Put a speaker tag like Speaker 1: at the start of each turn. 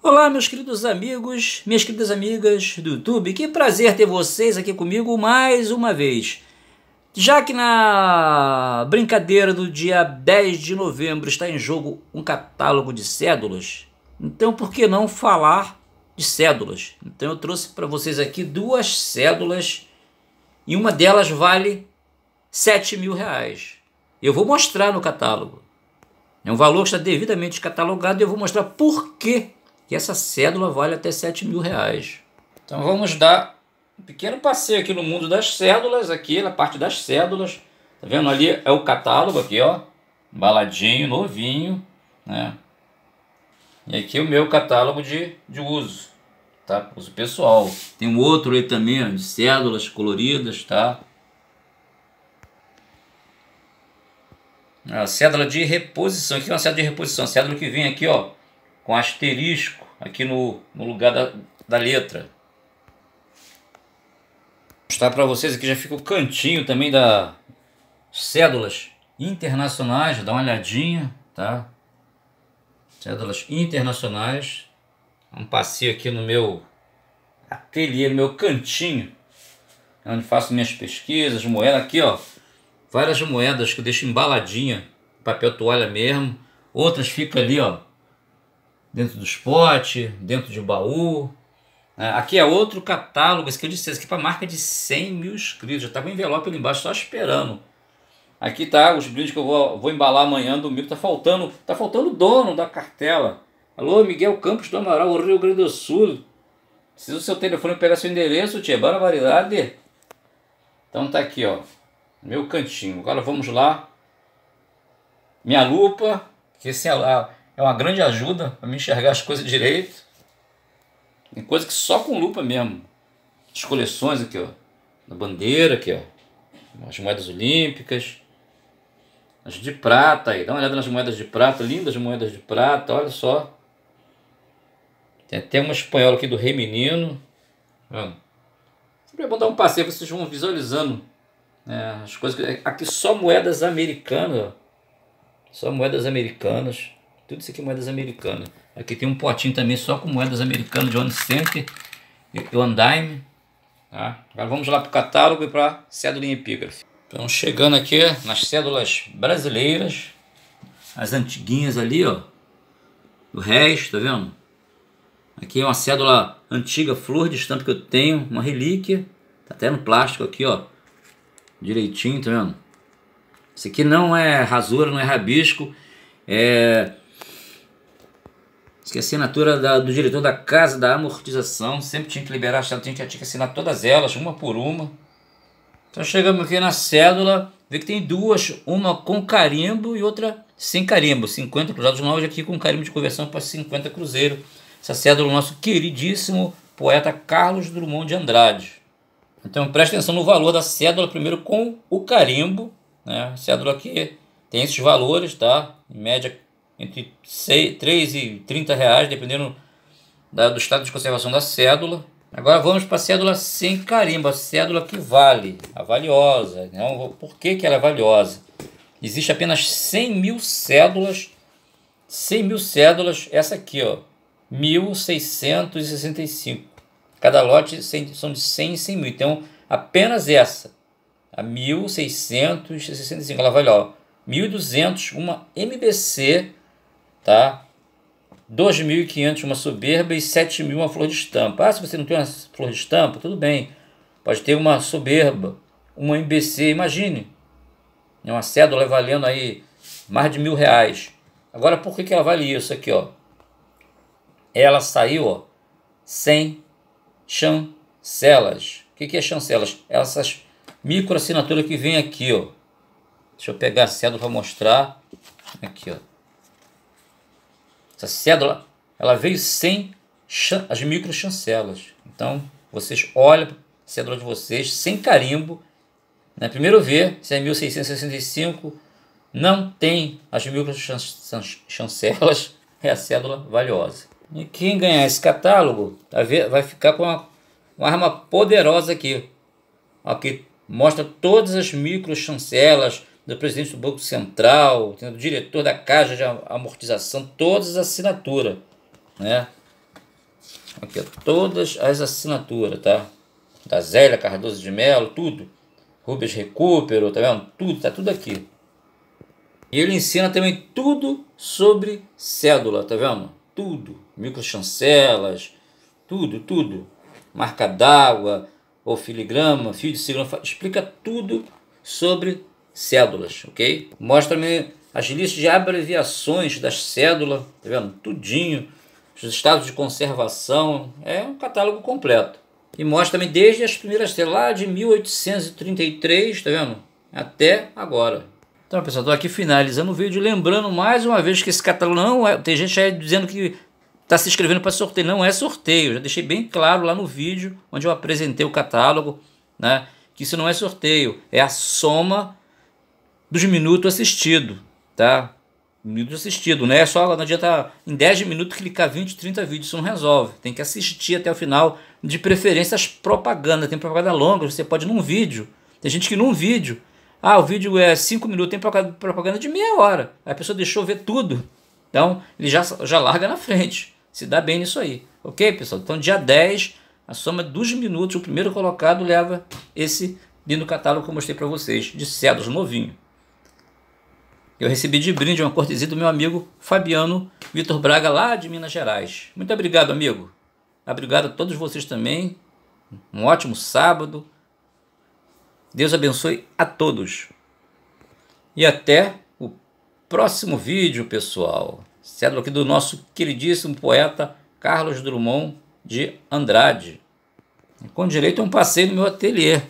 Speaker 1: Olá, meus queridos amigos, minhas queridas amigas do YouTube, que prazer ter vocês aqui comigo mais uma vez. Já que na brincadeira do dia 10 de novembro está em jogo um catálogo de cédulas, então por que não falar de cédulas? Então eu trouxe para vocês aqui duas cédulas e uma delas vale 7 mil reais. Eu vou mostrar no catálogo. É um valor que está devidamente catalogado e eu vou mostrar por que que essa cédula vale até 7 mil reais. Então vamos dar um pequeno passeio aqui no mundo das cédulas, aqui na parte das cédulas. Tá vendo ali é o catálogo aqui, ó, baladinho, novinho, né? E aqui é o meu catálogo de, de uso, tá? Uso pessoal. Tem um outro aí também, de cédulas coloridas, tá? A ah, cédula de reposição, aqui é uma cédula de reposição, a cédula que vem aqui, ó, com asterisco aqui no, no lugar da, da letra. Vou mostrar para vocês aqui, já fica o cantinho também da cédulas internacionais, dá uma olhadinha, tá? Cédulas internacionais. Um passeio aqui no meu ateliê, no meu cantinho, é onde faço minhas pesquisas, moeda aqui, ó. Várias moedas que eu deixo embaladinha, papel toalha mesmo. Outras ficam ali, ó, dentro do esporte, dentro de baú. É, aqui é outro catálogo, esse que eu disse, esse aqui é para marca de 100 mil inscritos. Já está com o envelope ali embaixo, só esperando. Aqui tá os brindes que eu vou, vou embalar amanhã, domingo. Tá faltando, tá faltando o dono da cartela. Alô, Miguel Campos do Amaral, Rio Grande do Sul. Preciso do seu telefone pegar seu endereço, tia. Bora Então tá aqui, ó. Meu cantinho. Agora vamos lá. Minha lupa. Que esse é lá é uma grande ajuda para me enxergar as coisas direito. Tem coisa que só com lupa mesmo. As coleções aqui, ó. Na bandeira aqui, ó. As moedas olímpicas. As de prata aí. Dá uma olhada nas moedas de prata. Lindas moedas de prata, olha só. Tem até uma espanhola aqui do Rei Menino. Vamos. Sempre é bom dar um passeio, vocês vão visualizando né, as coisas. Aqui só moedas americanas, ó. Só moedas americanas. Tudo isso aqui é moedas americanas. Aqui tem um potinho também só com moedas americanas de One Center e One Dime. Tá? Agora vamos lá para o catálogo e para a cédula em epígrafe. Então chegando aqui nas cédulas brasileiras, as antiguinhas ali, ó. O resto, tá vendo? Aqui é uma cédula antiga, flor de estampa que eu tenho, uma relíquia. Tá até no plástico aqui, ó. Direitinho, tá vendo? Isso aqui não é rasura, não é rabisco. É que a assinatura da, do diretor da casa da amortização, sempre tinha que liberar a cédula, tinha que, tinha que assinar todas elas, uma por uma. Então chegamos aqui na cédula, vê que tem duas, uma com carimbo e outra sem carimbo, 50 cruzados novos aqui com carimbo de conversão para 50 cruzeiro. Essa cédula do nosso queridíssimo poeta Carlos Drummond de Andrade. Então preste atenção no valor da cédula primeiro com o carimbo, né? A cédula aqui tem esses valores, tá? Em média entre 6, 3 e 30 reais, dependendo da, do estado de conservação da cédula. Agora vamos para a cédula sem carimba, a cédula que vale, a valiosa. Então, por que, que ela é valiosa? Existe apenas 100 mil cédulas, 100 mil cédulas, essa aqui, ó, 1.665. Cada lote são de 100 em 100 mil, então apenas essa, a 1.665, ela vale, ó, 1.200, uma MBC tá? 2.500 uma soberba e 7.000 uma flor de estampa. Ah, se você não tem uma flor de estampa, tudo bem. Pode ter uma soberba, uma MBC, imagine. É uma cédula valendo aí mais de mil reais. Agora, por que, que ela vale isso aqui, ó? Ela saiu, ó, sem chancelas. O que, que é chancelas? Essas microassinaturas que vem aqui, ó. Deixa eu pegar a cédula para mostrar. Aqui, ó. Essa cédula ela veio sem as micro chancelas Então, vocês olham a cédula de vocês sem carimbo. Né? Primeiro ver se é 1665, não tem as chancelas é a cédula valiosa. E quem ganhar esse catálogo tá vai ficar com uma, uma arma poderosa aqui. Aqui mostra todas as chancelas do presidente do Banco Central, do diretor da Caixa de Amortização, todas as assinaturas, né? Aqui, todas as assinaturas, tá? Da Zélia Cardoso de Melo, tudo. Rubens Recupero, tá vendo? Tudo, tá tudo aqui. E ele ensina também tudo sobre cédula, tá vendo? Tudo. Microchancelas, tudo, tudo. Marca d'água, ou filigrama, fio de cigrama, explica tudo sobre cédulas, ok? Mostra-me as listas de abreviações das cédulas, tá vendo? Tudinho, os estados de conservação, é um catálogo completo. E mostra-me desde as primeiras células, lá de 1833, tá vendo? Até agora. Então, pessoal, estou aqui finalizando o vídeo, lembrando mais uma vez que esse catálogo não é... Tem gente aí dizendo que está se inscrevendo para sorteio. Não é sorteio, eu já deixei bem claro lá no vídeo onde eu apresentei o catálogo, né? Que isso não é sorteio, é a soma dos minutos assistidos, tá? Minuto assistido, né? Só não adianta em 10 minutos clicar 20, 30 vídeos, isso não resolve. Tem que assistir até o final, de preferência as propaganda. Tem propaganda longa, você pode num vídeo. Tem gente que num vídeo, ah, o vídeo é 5 minutos, tem propaganda de meia hora. A pessoa deixou ver tudo. Então, ele já, já larga na frente. Se dá bem nisso aí. Ok, pessoal? Então, dia 10, a soma dos minutos, o primeiro colocado leva esse lindo catálogo que eu mostrei para vocês, de Cedros novinho. Eu recebi de brinde uma cortesia do meu amigo Fabiano Vitor Braga, lá de Minas Gerais. Muito obrigado, amigo. Obrigado a todos vocês também. Um ótimo sábado. Deus abençoe a todos. E até o próximo vídeo, pessoal. Cédula aqui do nosso queridíssimo poeta Carlos Drummond de Andrade. Com direito a um passeio no meu ateliê.